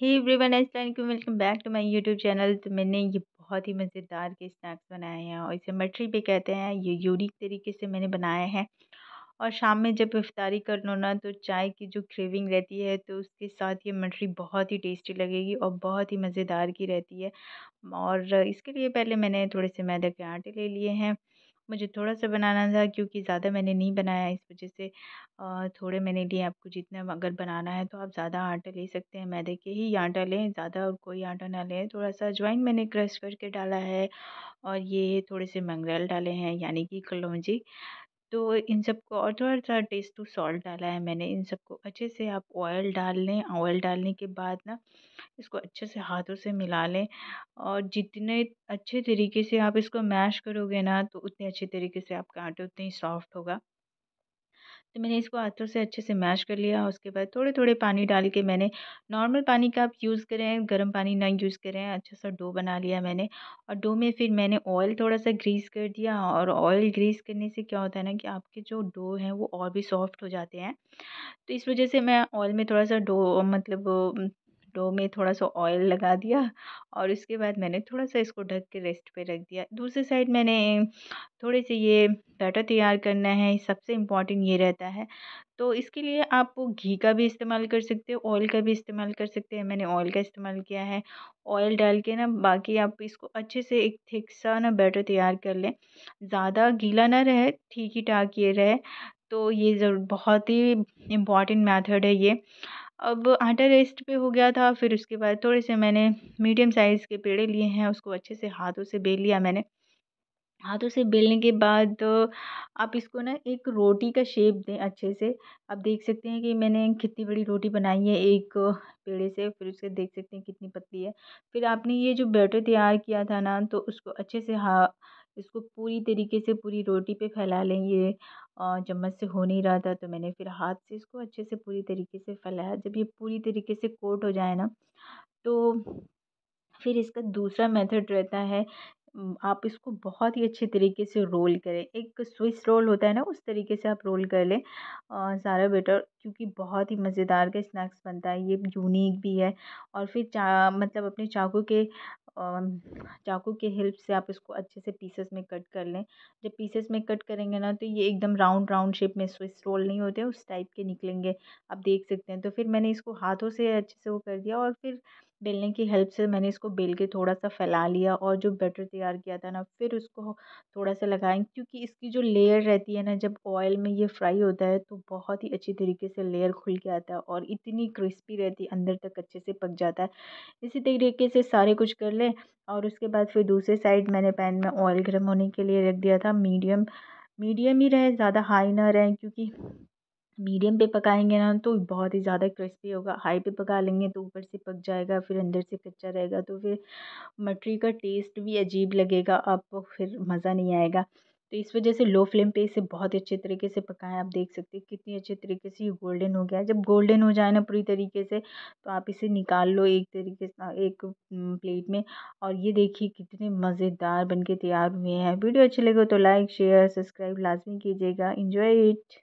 ही everyone अस्सलाम वालेकुम welcome back to my YouTube channel तो मैंने ये बहुत ही मज़ेदार के स्नैक्स बनाए हैं और इसे मटरी भी कहते हैं ये यूनिक तरीके से मैंने बनाया है और शाम में जब इफ्तारी कर लो ना तो चाय की जो क्रेविंग रहती है तो उसके साथ ये मटरी बहुत ही टेस्टी लगेगी और बहुत ही मज़ेदार की रहती है और इसके लिए पहले मैंने थोड़े से मैदे के आटे ले लिए हैं मुझे थोड़ा सा बनाना था क्योंकि ज़्यादा मैंने नहीं बनाया इस वजह से थोड़े मैंने लिए आपको जितना अगर बनाना है तो आप ज़्यादा आटा ले सकते हैं मैदे के ही आटा लें ज़्यादा और कोई आटा ना लें थोड़ा सा अजवाइन मैंने क्रश करके डाला है और ये थोड़े से मंगरेल डाले हैं यानी कि कलौंजी तो इन सबको और थोड़ा सा टेस्ट टू सॉल्ट डाला है मैंने इन सबको अच्छे से आप ऑयल डाल लें ऑयल डालने के बाद ना इसको अच्छे से हाथों से मिला लें और जितने अच्छे तरीके से आप इसको मैश करोगे ना तो उतने अच्छे तरीके से आपका आटा उतने ही सॉफ्ट होगा तो मैंने इसको हाथों से अच्छे से मैश कर लिया उसके बाद थोड़े थोड़े पानी डाल के मैंने नॉर्मल पानी का आप यूज़ करें गर्म पानी ना यूज़ करें अच्छा सा डो बना लिया मैंने और डो में फिर मैंने ऑयल थोड़ा सा ग्रीस कर दिया और ऑयल ग्रीस करने से क्या होता है ना कि आपके जो डो हैं वो और भी सॉफ्ट हो जाते हैं तो इस वजह से मैं ऑयल में थोड़ा सा डो मतलब डो में थोड़ा सा ऑयल लगा दिया और उसके बाद मैंने थोड़ा सा इसको ढक के रेस्ट पे रख दिया दूसरी साइड मैंने थोड़े से ये बैटर तैयार करना है सबसे इम्पॉर्टेंट ये रहता है तो इसके लिए आप घी का भी इस्तेमाल कर सकते हो ऑयल का भी इस्तेमाल कर सकते हैं मैंने ऑयल का इस्तेमाल किया है ऑयल डाल के ना बाकी आप इसको अच्छे से एक थिक सा ना बैटर तैयार कर लें ज़्यादा गीला ना रहे ठीक ही ठाक ये रहे तो ये ज़रूर बहुत ही इम्पॉर्टेंट मेथड है ये अब आटा रेस्ट पे हो गया था फिर उसके बाद थोड़े से मैंने मीडियम साइज़ के पेड़े लिए हैं उसको अच्छे से हाथों से बेल लिया मैंने हाथों से बेलने के बाद आप इसको ना एक रोटी का शेप दें अच्छे से आप देख सकते हैं कि मैंने कितनी बड़ी रोटी बनाई है एक पेड़े से फिर उसके देख सकते हैं कितनी पतली है फिर आपने ये जो बैटर तैयार किया था ना तो उसको अच्छे से हाँ इसको पूरी तरीके से पूरी रोटी पे फैला लें ये चम्मच से हो नहीं रहा था तो मैंने फिर हाथ से इसको अच्छे से पूरी तरीके से फैलाया जब ये पूरी तरीके से कोट हो जाए ना तो फिर इसका दूसरा मेथड रहता है आप इसको बहुत ही अच्छे तरीके से रोल करें एक स्विस रोल होता है ना उस तरीके से आप रोल कर लें सारा बेटर क्योंकि बहुत ही मज़ेदार का स्नैक्स बनता है ये यूनिक भी है और फिर चा मतलब अपने चाकू के चाकू के हेल्प से आप इसको अच्छे से पीसेस में कट कर लें जब पीसेस में कट करेंगे ना तो ये एकदम राउंड राउंड शेप में स्विस रोल नहीं होते उस टाइप के निकलेंगे आप देख सकते हैं तो फिर मैंने इसको हाथों से अच्छे से वो कर दिया और फिर बेलने की हेल्प से मैंने इसको बेल के थोड़ा सा फैला लिया और जो बैटर तैयार किया था ना फिर उसको थोड़ा सा लगाएं क्योंकि इसकी जो लेयर रहती है ना जब ऑयल में ये फ्राई होता है तो बहुत ही अच्छी तरीके से लेयर खुल के आता है और इतनी क्रिस्पी रहती है अंदर तक अच्छे से पक जाता है इसी तरीके से सारे कुछ कर लें और उसके बाद फिर दूसरे साइड मैंने पैन में ऑयल गर्म होने के लिए रख दिया था मीडियम मीडियम ही रहे ज़्यादा हाई ना रहें क्योंकि मीडियम पे पकाएंगे ना तो बहुत ही ज़्यादा क्रिस्पी होगा हाई पे पका लेंगे तो ऊपर से पक जाएगा फिर अंदर से कच्चा रहेगा तो फिर मटरी का टेस्ट भी अजीब लगेगा आपको फिर मज़ा नहीं आएगा तो इस वजह से लो फ्लेम पे इसे बहुत अच्छे तरीके से पकाएं आप देख सकते हैं कितनी अच्छे तरीके से ये गोल्डन हो गया है जब गोल्डन हो जाए ना पूरी तरीके से तो आप इसे निकाल लो एक तरीके से एक प्लेट में और ये देखिए कितने मज़ेदार बन के तैयार हुए हैं वीडियो अच्छे लगे तो लाइक शेयर सब्सक्राइब लाजमी कीजिएगा इन्जॉय इट